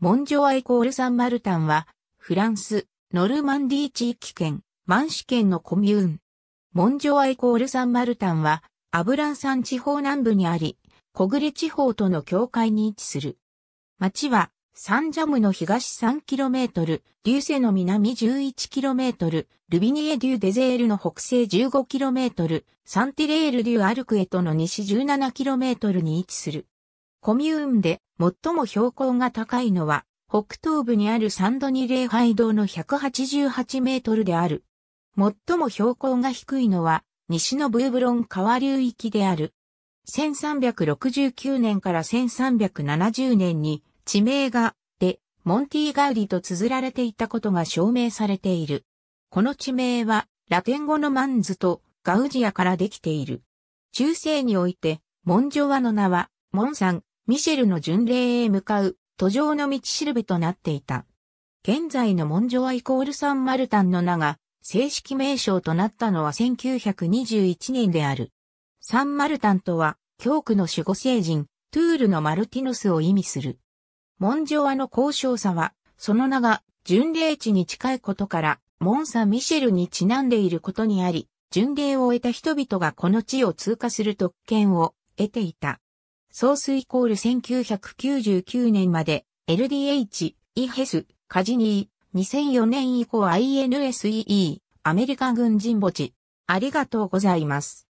モンジョアイコールサンマルタンは、フランス、ノルマンディー地域圏、マンシ県のコミューン。モンジョアイコールサンマルタンは、アブランサン地方南部にあり、小暮地方との境界に位置する。町は、サンジャムの東 3km、デューセの南 11km、ルビニエ・デュ・デゼールの北西 15km、サンティレール・デュ・アルクエとの西 17km に位置する。コミューンで最も標高が高いのは、北東部にあるサンドニ礼拝堂の188メートルである。最も標高が低いのは、西のブーブロン川流域である。1369年から1370年に地名が、で、モンティーガウリと綴られていたことが証明されている。この地名は、ラテン語のマンズとガウジアからできている。中世において、モンジョワの名は、モンサン、ミシェルの巡礼へ向かう途上の道しるべとなっていた。現在のモンジョアイコールサンマルタンの名が正式名称となったのは1921年である。サンマルタンとは、教区の守護聖人、トゥールのマルティノスを意味する。モンジョアの交渉さは、その名が巡礼地に近いことから、モンサ・ミシェルにちなんでいることにあり、巡礼を終えた人々がこの地を通過する特権を得ていた。ソースイコール1999年まで LDH、イヘス、カジニー、2004年以降 INSEE、アメリカ軍人墓地。ありがとうございます。